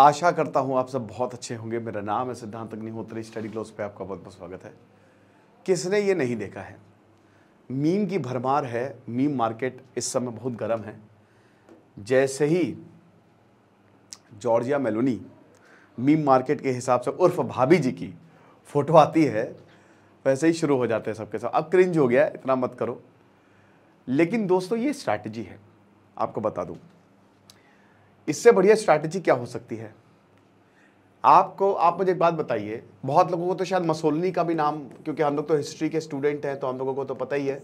आशा करता हूँ आप सब बहुत अच्छे होंगे मेरा नाम है सिद्धांत अग्निहोत्री स्टडी क्लोज पे आपका बहुत बहुत स्वागत है किसने ये नहीं देखा है मीम की भरमार है मीम मार्केट इस समय बहुत गर्म है जैसे ही जॉर्जिया मेलोनी मीम मार्केट के हिसाब से उर्फ भाभी जी की फ़ोटो आती है वैसे ही शुरू हो जाते हैं सबके साथ अब क्रिंज हो गया इतना मत करो लेकिन दोस्तों ये स्ट्रैटेजी है आपको बता दूँ इससे बढ़िया स्ट्रैटेजी क्या हो सकती है आपको आप मुझे एक बात बताइए बहुत लोगों को तो शायद मसोलनी का भी नाम क्योंकि हम लोग तो हिस्ट्री के स्टूडेंट हैं तो हम लोगों को तो पता ही है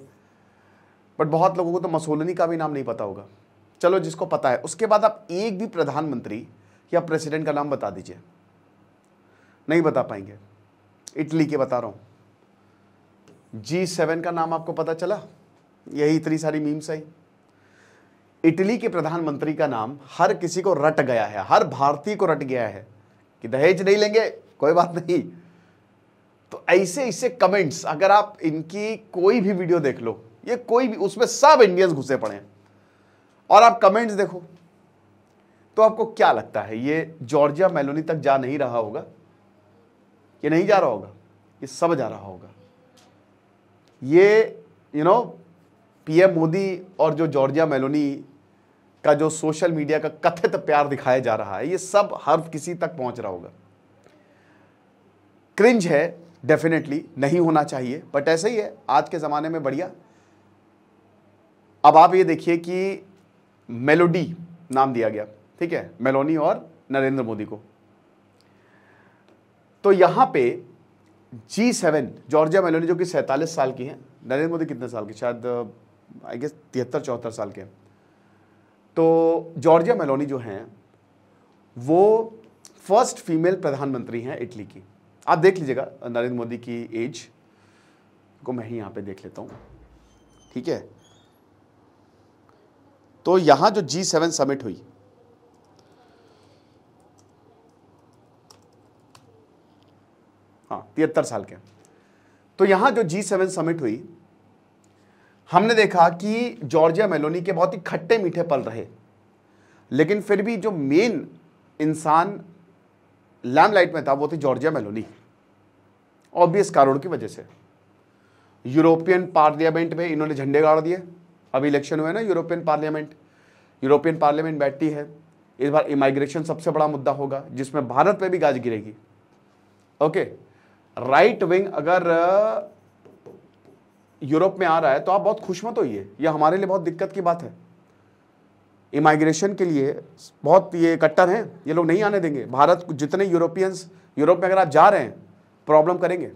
बट बहुत लोगों को तो मसोलनी का भी नाम नहीं पता होगा चलो जिसको पता है उसके बाद आप एक भी प्रधानमंत्री या प्रेसिडेंट का नाम बता दीजिए नहीं बता पाएंगे इटली के बता रहा हूँ जी सेवन का नाम आपको पता चला यही इतनी सारी मीम्स आई इटली के प्रधानमंत्री का नाम हर किसी को रट गया है हर भारतीय को रट गया है कि दहेज नहीं लेंगे कोई बात नहीं तो ऐसे ऐसे कमेंट्स अगर आप इनकी कोई भी वीडियो देख लो ये कोई भी उसमें सब इंडियंस घुसे पड़े हैं और आप कमेंट्स देखो तो आपको क्या लगता है ये जॉर्जिया मेलोनी तक जा नहीं रहा होगा ये नहीं जा रहा होगा ये सब जा रहा होगा ये यू नो पीएम मोदी और जो जॉर्जिया मेलोनी का जो सोशल मीडिया का कथित प्यार दिखाया जा रहा है ये सब हर किसी तक पहुंच रहा होगा क्रिंज है डेफिनेटली नहीं होना चाहिए बट ऐसे ही है आज के ज़माने में बढ़िया अब आप ये देखिए कि मेलोडी नाम दिया गया ठीक है मेलोनी और नरेंद्र मोदी को तो यहां पे जी सेवन जॉर्जिया मेलोनी जो कि सैंतालीस साल की हैं नरेंद्र मोदी कितने साल के शायद आई गेस तिहत्तर चौहत्तर साल के हैं तो जॉर्जिया मेलोनी जो हैं वो फर्स्ट फीमेल प्रधानमंत्री हैं इटली की आप देख लीजिएगा नरेंद्र मोदी की एज को मैं ही यहां पे देख लेता हूं ठीक है तो यहां जो जी सेवन समिट हुई हाँ तिहत्तर साल के तो यहां जो जी सेवन समिट हुई हमने देखा कि जॉर्जिया मेलोनी के बहुत ही खट्टे मीठे पल रहे लेकिन फिर भी जो मेन इंसान लैम लाइट में था वो थी जॉर्जिया मेलोनी ऑब्वियस कारण की वजह से यूरोपियन पार्लियामेंट में इन्होंने झंडे गाड़ दिए अभी इलेक्शन हुए ना यूरोपियन पार्लियामेंट यूरोपियन पार्लियामेंट बैठती है इस बार इमाइग्रेशन सबसे बड़ा मुद्दा होगा जिसमें भारत में भी गाज गिरेगी ओके राइट विंग अगर यूरोप में आ रहा है तो आप बहुत खुश मत होइए यह हमारे लिए बहुत दिक्कत की बात है इमाइग्रेशन के लिए बहुत ये कट्टर हैं ये लोग नहीं आने देंगे भारत जितने यूरोपियंस यूरोप में अगर आप जा रहे हैं प्रॉब्लम करेंगे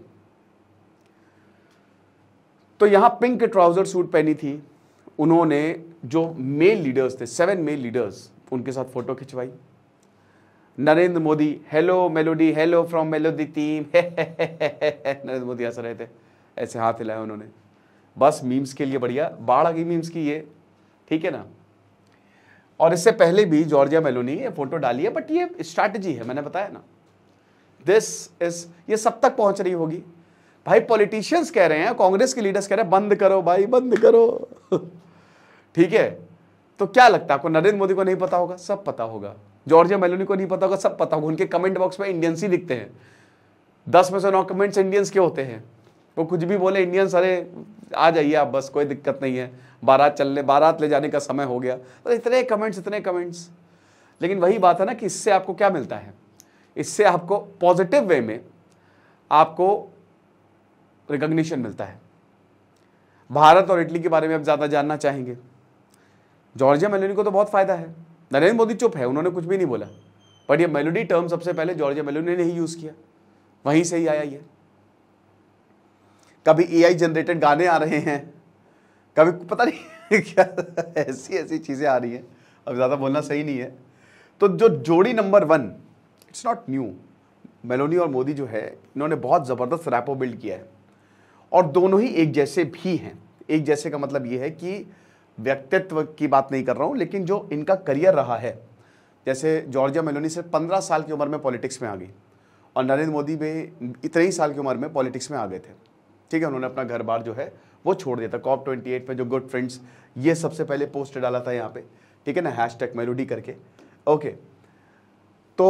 तो यहाँ पिंक ट्राउजर सूट पहनी थी उन्होंने जो मेल लीडर्स थे सेवन मेल लीडर्स उनके साथ फोटो खिंचवाई Narendra Modi hello Melodi hello from Melodi team Narendra Modi ऐसा रहे थे ऐसे हाथ हिलाए उन्होंने बस मीम्स के लिए बढ़िया बाढ़ आ गई मीम्स की ये ठीक है ना और इससे पहले भी जॉर्जिया मेलोनी ये फोटो डाली है बट ये स्ट्रैटेजी है मैंने बताया ना दिस इज ये सब तक पहुंच रही होगी भाई पॉलिटिशियंस कह रहे हैं कांग्रेस के लीडर्स कह रहे हैं बंद करो भाई बंद करो ठीक है तो क्या लगता है आपको नरेंद्र मोदी को नहीं पता होगा सब पता होगा जॉर्जिया मेलोनी को नहीं पता होगा सब पता होगा उनके कमेंट बॉक्स में इंडियंस ही दिखते हैं दस में से नौ कमेंट्स इंडियंस के होते हैं वो कुछ भी बोले इंडियन सारे आ जाइए आप बस कोई दिक्कत नहीं है बारात चलने बारात ले जाने का समय हो गया तो इतने कमेंट्स इतने कमेंट्स लेकिन वही बात है ना कि इससे आपको क्या मिलता है इससे आपको पॉजिटिव वे में आपको रिकग्निशन मिलता है भारत और इटली के बारे में आप ज़्यादा जानना चाहेंगे जॉर्जिया मेलोनी को तो बहुत फ़ायदा है नरेंद्र मोदी चुप है उन्होंने कुछ भी नहीं बोला बट ये मेलोडी टर्म सबसे पहले जॉर्जिया मेलोनी ने ही यूज़ किया वहीं से ही आया ये कभी एआई जनरेटेड गाने आ रहे हैं कभी पता नहीं क्या ऐसी ऐसी चीज़ें आ रही हैं अब ज़्यादा बोलना सही नहीं है तो जो जोड़ी number one it's not new Meloni और मोदी जो है इन्होंने बहुत ज़बरदस्त रैपो बिल्ड किया है और दोनों ही एक जैसे भी हैं एक जैसे का मतलब ये है कि व्यक्तित्व की बात नहीं कर रहा हूँ लेकिन जो इनका करियर रहा है जैसे जॉर्जिया मेलोनी सिर्फ पंद्रह साल की उम्र में पॉलिटिक्स में आ गई और नरेंद्र मोदी भी इतने ही साल की उम्र में पॉलिटिक्स में आ गए थे ठीक है उन्होंने अपना घर बार जो है वो छोड़ दिया था कॉप ट्वेंटी एट में जो गुड फ्रेंड्स ये सबसे पहले पोस्ट डाला था यहाँ पे ठीक है ना हैश टैग मेलोडी करके ओके तो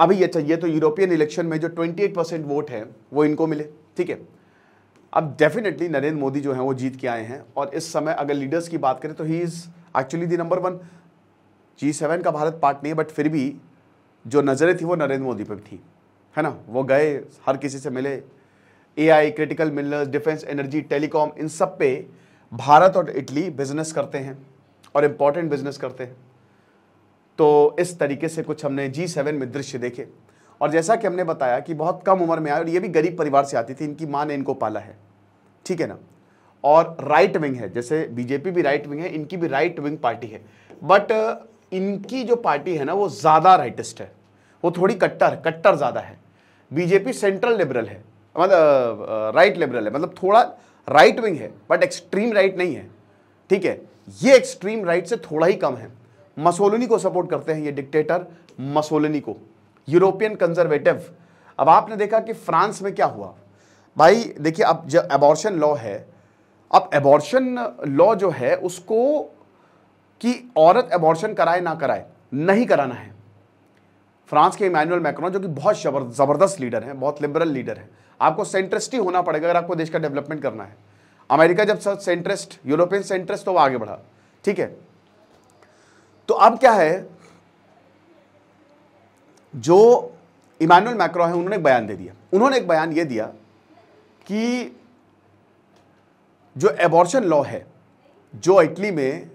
अभी ये चाहिए तो यूरोपियन इलेक्शन में जो 28 परसेंट वोट है वो इनको मिले ठीक है अब डेफिनेटली नरेंद्र मोदी जो है वो जीत के आए हैं और इस समय अगर लीडर्स की बात करें तो he is actually the number one G seven का भारत पार्ट नहीं है बट फिर भी जो नज़रें थी वो नरेंद्र मोदी पर थी है ना वो गए हर किसी से मिले AI critical minerals defence energy telecom इन सब पे भारत और इटली बिजनेस करते हैं और इम्पॉर्टेंट बिजनेस करते हैं तो इस तरीके से कुछ हमने जी सेवन में दृश्य देखे और जैसा कि हमने बताया कि बहुत कम उम्र में आए और ये भी गरीब परिवार से आती थी इनकी माँ ने इनको पाला है ठीक है ना और राइट विंग है जैसे बीजेपी भी राइट विंग है इनकी भी राइट विंग पार्टी है बट uh, इनकी जो पार्टी है ना वो ज़्यादा राइटिस्ट है वो थोड़ी कट्टर कट्टर ज़्यादा है बीजेपी सेंट्रल लिबरल है मतलब राइट लिबरल है मतलब थोड़ा राइट विंग है बट एक्सट्रीम राइट नहीं है ठीक है ये एक्सट्रीम राइट से थोड़ा ही कम है मसोलिनी को सपोर्ट करते हैं ये डिक्टेटर मसोलिनी को यूरोपियन कंजर्वेटिव अब आपने देखा कि फ्रांस में क्या हुआ भाई देखिए अब जब एबॉर्शन लॉ है अब एबॉर्शन लॉ जो है उसको कि औरत एबॉर्शन कराए ना कराए नहीं कराना है फ्रांस के इमानुअल मैक्रोन जो कि बहुत जबरदस्त लीडर हैं बहुत लिबरल लीडर हैं आपको ही होना पड़ेगा अगर आपको देश का डेवलपमेंट करना है अमेरिका जब सेंट्रिस्ट यूरोपियन सेंट्रिस्ट तो वह आगे बढ़ा ठीक है तो अब क्या है जो इमानुअल मैक्रो है उन्होंने एक बयान दे दिया उन्होंने एक बयान यह दिया कि जो एबॉर्शन लॉ है जो इटली में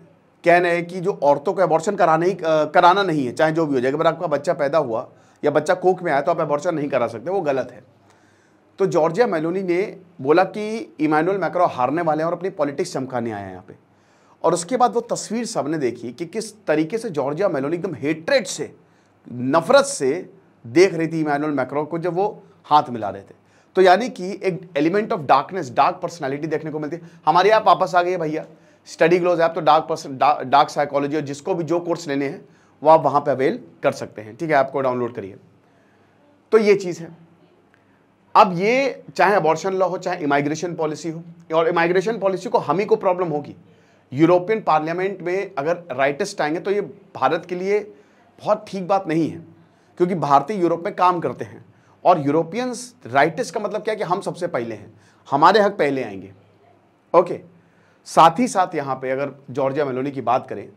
कहना है कि जो औरतों को एबॉर्शन कराना ही कराना नहीं है चाहे जो भी हो जाए अगर आपका बच्चा पैदा हुआ या बच्चा कोख में आया तो आप एबॉर्शन नहीं करा सकते वो गलत है तो जॉर्जिया मेलोनी ने बोला कि इमानुअल मैक्रो हारने वाले हैं और अपनी पॉलिटिक्स चमकाने आए हैं यहाँ पे और उसके बाद वो तस्वीर सबने देखी कि किस तरीके से जॉर्जिया मेलोनी एकदम हेट्रेड से नफरत से देख रही थी इमानुअल मैक्रो को जब वो हाथ मिला रहे थे तो यानी कि एक element of darkness dark personality देखने को मिलती है हमारे यहाँ वापस आ गए भैया स्टडी ग्लोज ऐप तो डार्क पर्सन डार्क साइकोलॉजी और जिसको भी जो कोर्स लेने हैं वो आप वहाँ पर अवेल कर सकते हैं ठीक है ऐप को डाउनलोड करिए तो ये चीज़ है अब ये चाहे अबॉर्शन लॉ हो चाहे इमाइग्रेशन पॉलिसी हो और इमाइग्रेशन पॉलिसी को हम ही को प्रॉब्लम होगी यूरोपियन पार्लियामेंट में अगर राइटिस्ट आएंगे तो ये भारत के लिए बहुत ठीक बात नहीं है क्योंकि भारतीय यूरोप में काम करते हैं और यूरोपियंस राइटिस्ट का मतलब क्या है कि हम सबसे पहले हैं हमारे हक पहले आएंगे ओके साथ ही साथ यहाँ पे अगर जॉर्जिया मेलोनी की बात करें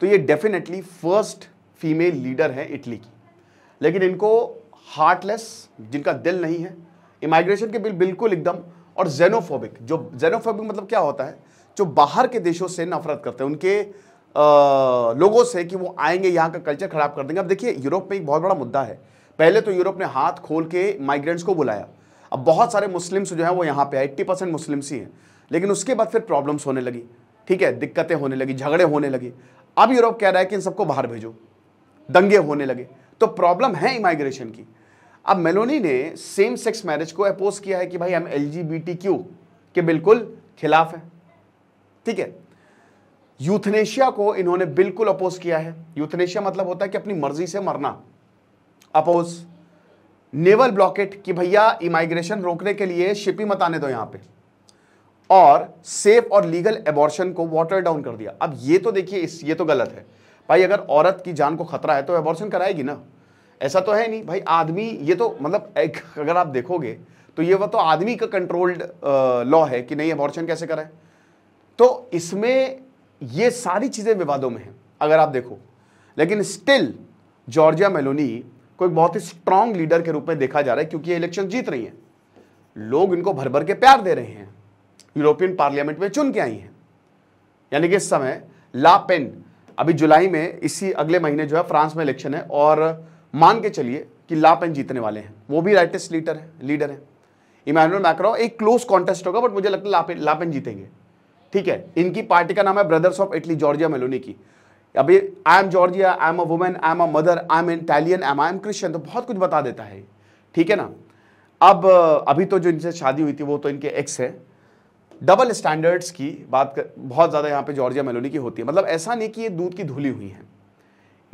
तो ये डेफिनेटली फर्स्ट फीमेल लीडर है इटली की लेकिन इनको हार्टलेस जिनका दिल नहीं है इमाइग्रेशन के बिल बिल्कुल एकदम और जेनोफोबिक जो जेनोफोबिक मतलब क्या होता है जो बाहर के देशों से नफरत करते हैं उनके आ, लोगों से कि वो आएंगे यहाँ का कल्चर खराब कर देंगे अब देखिए यूरोप में एक बहुत बड़ा मुद्दा है पहले तो यूरोप ने हाथ खोल के माइग्रेंट्स को बुलाया अब बहुत सारे मुस्लिम्स जो हैं वो यहाँ पे एट्टी परसेंट मुस्लिम्स ही हैं लेकिन उसके बाद फिर प्रॉब्लम्स होने लगी ठीक है दिक्कतें होने लगी झगड़े होने लगे अब यूरोप कह रहा है कि इन सबको बाहर भेजो दंगे होने लगे तो प्रॉब्लम है इमाइग्रेशन की अब मेलोनी ने सेम सेक्स मैरिज को अपोज किया है कि भाई हम एल के बिल्कुल खिलाफ है ठीक है यूथनेशिया को इन्होंने बिल्कुल अपोज किया है यूथनेशिया मतलब होता है कि अपनी मर्जी से मरना अपोज नेवल ब्लॉकेट कि भैया इमाइग्रेशन रोकने के लिए शिप ही मत आने दो यहां पे और सेफ और लीगल एबॉर्शन को वाटर डाउन कर दिया अब ये तो देखिए इस ये तो गलत है भाई अगर औरत की जान को खतरा है तो एबॉर्शन कराएगी ना ऐसा तो है नहीं भाई आदमी ये तो मतलब एक अगर आप देखोगे तो ये वह तो आदमी का कंट्रोल्ड लॉ है कि नहीं अबॉर्शन कैसे कराएं तो इसमें ये सारी चीज़ें विवादों में हैं अगर आप देखो लेकिन स्टिल जॉर्जिया मेलोनी को एक बहुत ही स्ट्रांग लीडर के रूप में देखा जा रहा है क्योंकि ये इलेक्शन जीत रही हैं लोग इनको भर भर के प्यार दे रहे हैं यूरोपियन पार्लियामेंट में चुन के आई हैं यानी कि इस समय ला पेन अभी जुलाई में इसी अगले महीने जो है फ्रांस में इलेक्शन है और मान के चलिए कि लापेन जीतने वाले हैं वो भी राइटेस्ट लीडर है लीडर है इमानुअल मैक्रो एक क्लोज कॉन्टेस्ट होगा बट मुझे लगता है लापेन लापेन जीतेंगे ठीक है इनकी पार्टी का नाम है brothers of Italy Giorgia Meloni की अभी I am Giorgia I am a woman I am a mother I am Italian I am I am Christian तो बहुत कुछ बता देता है ठीक है ना अब अभी तो जो इनसे शादी हुई थी वो तो इनके एक्स है डबल स्टैंडर्ड्स की बात कर बहुत ज़्यादा यहाँ पे जॉर्जिया मेलोनी की होती है मतलब ऐसा नहीं कि ये दूध की धुली हुई हैं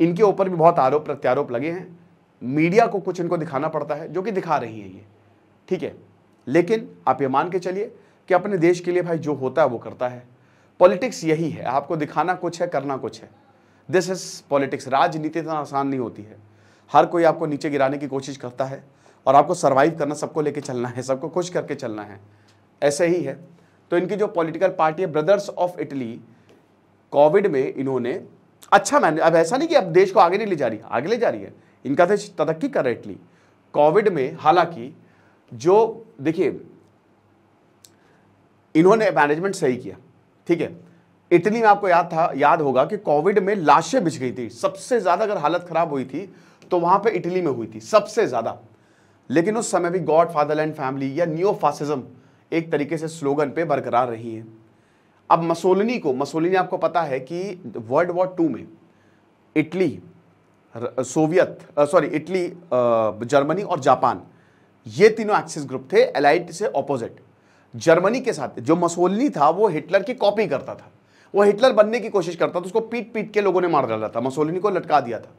इनके ऊपर भी बहुत आरोप प्रत्यारोप लगे हैं मीडिया को कुछ इनको दिखाना पड़ता है जो कि दिखा रही है ये ठीक है लेकिन आप ये मान के चलिए कि अपने देश के लिए भाई जो होता है वो करता है पॉलिटिक्स यही है आपको दिखाना कुछ है करना कुछ है दिस इज पॉलिटिक्स राजनीति इतना आसान नहीं होती है हर कोई आपको नीचे गिराने की कोशिश करता है और आपको सर्वाइव करना सबको लेके चलना है सबको खुश करके चलना है ऐसे ही है तो इनकी जो पॉलिटिकल पार्टी है ब्रदर्स ऑफ इटली कोविड में इन्होंने अच्छा मैंने अब ऐसा नहीं कि अब देश को आगे नहीं ले जा रही आगे ले जा रही है इनका देश तो तरक्की कर रहा कोविड में हालांकि जो देखिए इन्होंने मैनेजमेंट सही किया ठीक है इटली में आपको याद था याद होगा कि कोविड में लाशें बिछ गई थी सबसे ज़्यादा अगर हालत ख़राब हुई थी तो वहां पे इटली में हुई थी सबसे ज़्यादा लेकिन उस समय भी गॉड फादरलैंड फैमिली या न्यू फासिज्म एक तरीके से स्लोगन पे बरकरार रही है अब मसोलिनी को मसोलिनी आपको पता है कि वर्ल्ड वॉर टू में Italy Soviet sorry Italy Germany और जापान ये तीनों एक्सिस ग्रुप थे एलाइट से ऑपोजिट जर्मनी के साथ जो मसोलिनी था वो हिटलर की कॉपी करता था वो हिटलर बनने की कोशिश करता था उसको पीट पीट के लोगों ने मार डाला था मसोलिनी को लटका दिया था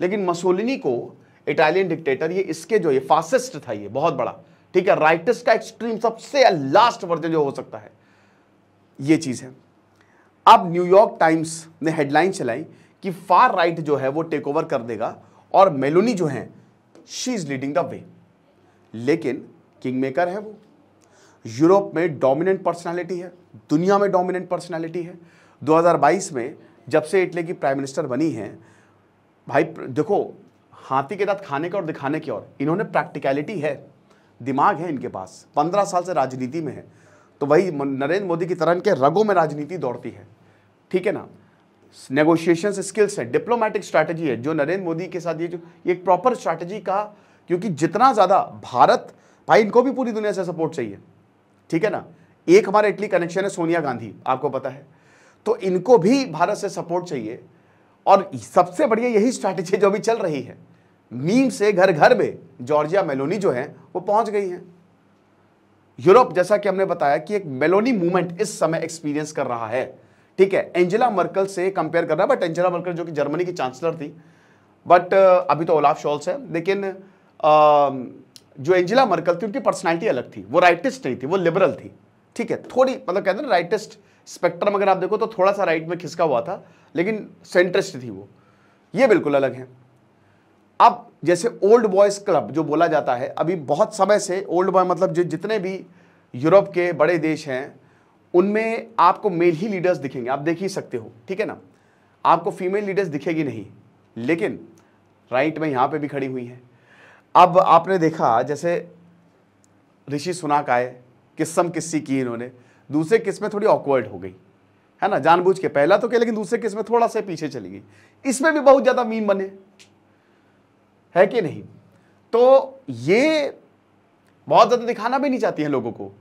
लेकिन मसोलिनी को इटालियन डिक्टेटर ये इसके जो ये फासिस्ट था ये बहुत बड़ा ठीक है राइटिस्ट का एक्सट्रीम सबसे लास्ट वर्जन जो हो सकता है ये चीज़ है अब न्यूयॉर्क टाइम्स ने हेडलाइन चलाई कि फार राइट जो है वो टेक ओवर कर देगा और मेलोनी जो है she is leading the way लेकिन किंग मेकर है वो यूरोप में डोमिनेंट पर्सनालिटी है दुनिया में डोमिनेंट पर्सनालिटी है 2022 में जब से इटली की प्राइम मिनिस्टर बनी है भाई देखो हाथी के दांत खाने के और दिखाने की और इन्होंने प्रैक्टिकलिटी है दिमाग है इनके पास पंद्रह साल से राजनीति में है तो वही नरेंद्र मोदी की तरह इनके रगों में राजनीति दौड़ती है ठीक है ना नेगोशिएशन स्किल्स है डिप्लोमेटिक स्ट्रैटेजी है जो नरेंद्र मोदी के साथ ये जो ये एक प्रॉपर स्ट्रैटेजी का क्योंकि जितना ज़्यादा भारत भाई इनको भी पूरी दुनिया से सपोर्ट चाहिए ठीक है ना एक हमारा इटली कनेक्शन है सोनिया गांधी आपको पता है तो इनको भी भारत से सपोर्ट चाहिए और सबसे बढ़िया यही स्ट्रैटेजी जो अभी चल रही है मीम से घर घर में जॉर्जिया मेलोनी जो है वो पहुंच गई हैं यूरोप जैसा कि हमने बताया कि एक मेलोनी मूवमेंट इस समय एक्सपीरियंस कर रहा है ठीक है एंजेला मर्कल से कंपेयर कर रहा है बट एंजेला मर्कल जो कि जर्मनी की चांसलर थी बट अभी तो ओलाफ शॉल्स है लेकिन जो एंजिला मर्कल थी उनकी पर्सनैलिटी अलग थी वो राइटिस्ट नहीं थी वो लिबरल थी ठीक है थोड़ी मतलब कहते हैं ना राइटिस्ट स्पेक्ट्रम अगर आप देखो तो थोड़ा सा राइट में खिसका हुआ था लेकिन सेंट्रिस्ट थी वो ये बिल्कुल अलग है अब जैसे ओल्ड बॉयज़ क्लब जो बोला जाता है अभी बहुत समय से ओल्ड बॉय मतलब जो जितने भी यूरोप के बड़े देश हैं उनमें आपको मेल ही लीडर्स दिखेंगे आप देख ही सकते हो ठीक है ना आपको फीमेल लीडर्स दिखेगी नहीं लेकिन राइट में यहाँ पे भी खड़ी हुई हैं अब आपने देखा जैसे ऋषि सुनाक आए किस्म किस्सी की इन्होंने दूसरे किस्में थोड़ी ऑकवर्ड हो गई है ना जानबूझ के पहला तो क्या लेकिन दूसरे किस्में थोड़ा सा पीछे चली गई इसमें भी बहुत ज़्यादा मीम बने है कि नहीं तो ये बहुत ज़्यादा दिखाना भी नहीं चाहती है लोगों को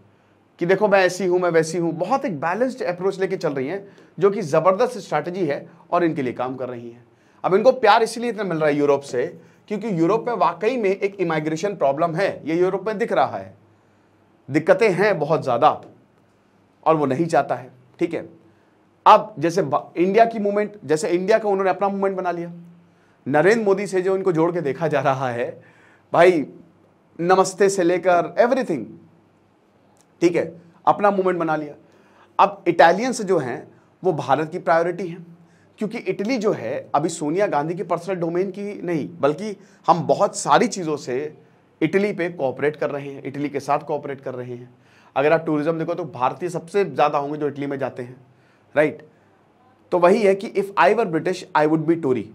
कि देखो मैं ऐसी हूं मैं वैसी हूं बहुत एक बैलेंस्ड अप्रोच लेके चल रही हैं जो कि ज़बरदस्त स्ट्रैटेजी है और इनके लिए काम कर रही हैं अब इनको प्यार इसीलिए इतना मिल रहा है यूरोप से क्योंकि यूरोप में वाकई में एक इमाइग्रेशन प्रॉब्लम है ये यूरोप में दिख रहा है दिक्कतें हैं बहुत ज़्यादा और वो नहीं चाहता है ठीक है अब जैसे इंडिया की मूवमेंट जैसे इंडिया का उन्होंने अपना मूवमेंट बना लिया नरेंद्र मोदी से जो इनको जोड़ के देखा जा रहा है भाई नमस्ते से लेकर एवरीथिंग ठीक है अपना मूवमेंट बना लिया अब इटालियंस जो हैं वो भारत की प्रायोरिटी हैं क्योंकि इटली जो है अभी सोनिया गांधी की पर्सनल डोमेन की नहीं बल्कि हम बहुत सारी चीज़ों से इटली पे कोऑपरेट कर रहे हैं इटली के साथ कोऑपरेट कर रहे हैं अगर आप टूरिज़्म देखो तो भारतीय सबसे ज़्यादा होंगे जो इटली में जाते हैं राइट तो वही है कि if I were British I would be Tory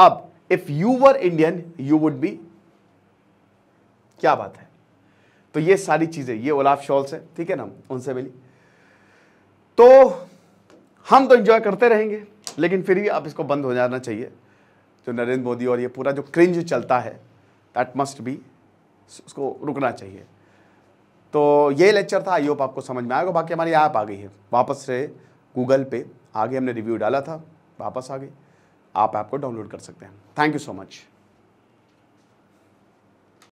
अब if you were Indian you would be क्या बात है तो ये सारी चीजें ये ओलाफ शॉल्स है ठीक है ना उनसे मिली तो हम तो एंजॉय करते रहेंगे लेकिन फिर भी आप इसको बंद हो जाना चाहिए जो नरेंद्र मोदी और ये पूरा जो क्रिंज चलता है दैट मस्ट बी उसको रुकना चाहिए तो ये लेक्चर था आई होप आपको समझ में आएगा बाकी हमारी ऐप आ गई है वापस से गूगल पे आगे हमने रिव्यू डाला था वापस आ गई आप ऐप को डाउनलोड कर सकते हैं थैंक यू सो मच